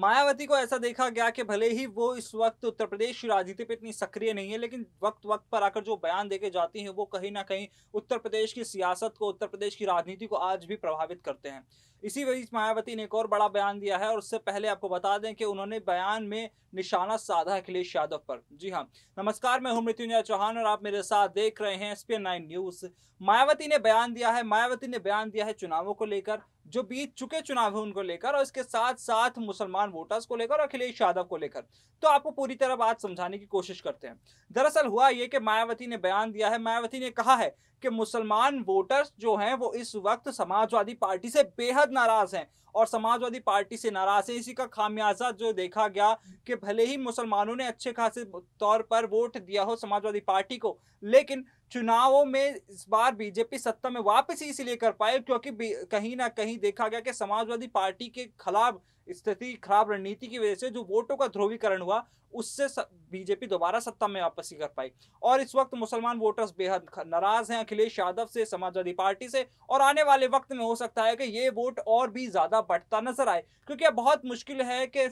मायावती को ऐसा देखा गया कि भले ही वो इस वक्त उत्तर प्रदेश की राजनीति पे इतनी सक्रिय नहीं है लेकिन वक्त वक्त पर आकर जो बयान देके जाती हैं वो कहीं ना कहीं उत्तर प्रदेश की सियासत को उत्तर प्रदेश की राजनीति को आज भी प्रभावित करते हैं इसी बीच मायावती ने एक और बड़ा बयान दिया है और उससे पहले आपको बता दें कि उन्होंने बयान में निशाना साधा अखिलेश यादव पर जी हाँ नमस्कार मैं हूँ मृत्युंजय चौहान और आप मेरे साथ देख रहे हैं एस नाइन न्यूज मायावती ने बयान दिया है मायावती ने बयान दिया है चुनावों को लेकर जो बीत चुके चुनाव है उनको लेकर और इसके साथ साथ मुसलमान पाकिस्तान वोटर्स को लेकर और अखिलेश यादव को लेकर तो आपको पूरी तरह बात समझाने की कोशिश करते हैं दरअसल हुआ ये कि मायावती ने बयान दिया है मायावती ने कहा है कि मुसलमान वोटर्स जो हैं वो इस वक्त समाजवादी पार्टी से बेहद नाराज हैं और समाजवादी पार्टी से नाराज है इसी का खामियाजा जो देखा गया कि भले ही मुसलमानों ने अच्छे खासे तौर पर वोट दिया हो समाजवादी पार्टी को लेकिन चुनावों में इस बार बीजेपी सत्ता में वापस इसीलिए कर पाए क्योंकि कहीं ना कहीं देखा गया कि समाजवादी पार्टी के खिलाफ स्थिति खराब रणनीति की वजह से जो वोटों का ध्रुवीकरण हुआ उससे बीजेपी दोबारा सत्ता में वापसी कर पाई और इस वक्त मुसलमान वोटर्स बेहद नाराज हैं अखिलेश यादव से समाजवादी पार्टी से और आने वाले वक्त में हो सकता है कि ये वोट और भी ज्यादा बढ़ता नजर आए क्योंकि अब बहुत मुश्किल है कि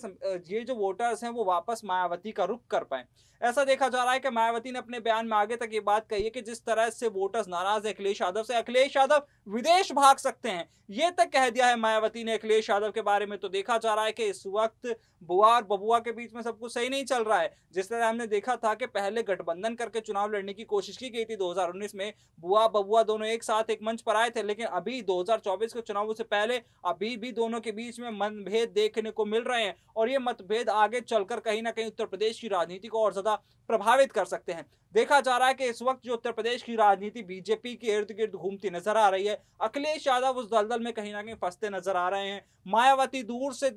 ये जो वोटर्स हैं वो वापस मायावती का रुख कर पाए ऐसा देखा जा रहा है कि मायावती ने अपने बयान में आगे तक ये बात कही है कि जिस तरह से वोटर्स नाराज है अखिलेश यादव से अखिलेश यादव विदेश भाग सकते हैं ये तक कह दिया है मायावती ने अखिलेश यादव के बारे में तो देखा जा रहा है कि इस वक्त बुआ और बबुआ के बीच में सब कुछ सही नहीं चल रहा है जिस तरह हमने देखा था कि पहले गठबंधन करके चुनाव लड़ने की कोशिश की गई थी दो में बुआ बबुआ दोनों एक साथ एक मंच पर आए थे लेकिन अभी 2024 के चुनावों से पहले अभी भी दोनों के बीच में मतभेद देखने को मिल रहे हैं और ये मतभेद आगे चलकर कहीं ना कहीं उत्तर प्रदेश की राजनीति को और ज्यादा प्रभावित कर सकते हैं देखा जा रहा है कि इस वक्त जो उत्तर प्रदेश की राजनीति बीजेपी के इर्द गिर्द घूमती नजर आ रही है अखिलेश यादव उस दलदल में कहीं ना कहीं फंसते नजर आ रहे हैं मायावती दूर से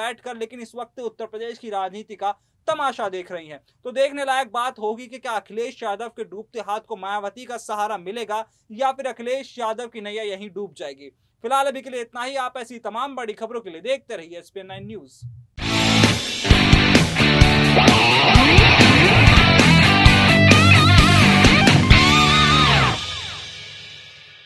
बैठ कर लेकिन इस वक्त उत्तर प्रदेश की राजनीति का तमाशा देख रही हैं तो देखने लायक बात होगी कि क्या अखिलेश यादव के डूबते हाथ को मायावती का सहारा मिलेगा या फिर अखिलेश यादव की नैया यहीं डूब जाएगी फिलहाल अभी के लिए इतना ही आप ऐसी तमाम बड़ी खबरों के लिए देखते रहिए एस पी न्यूज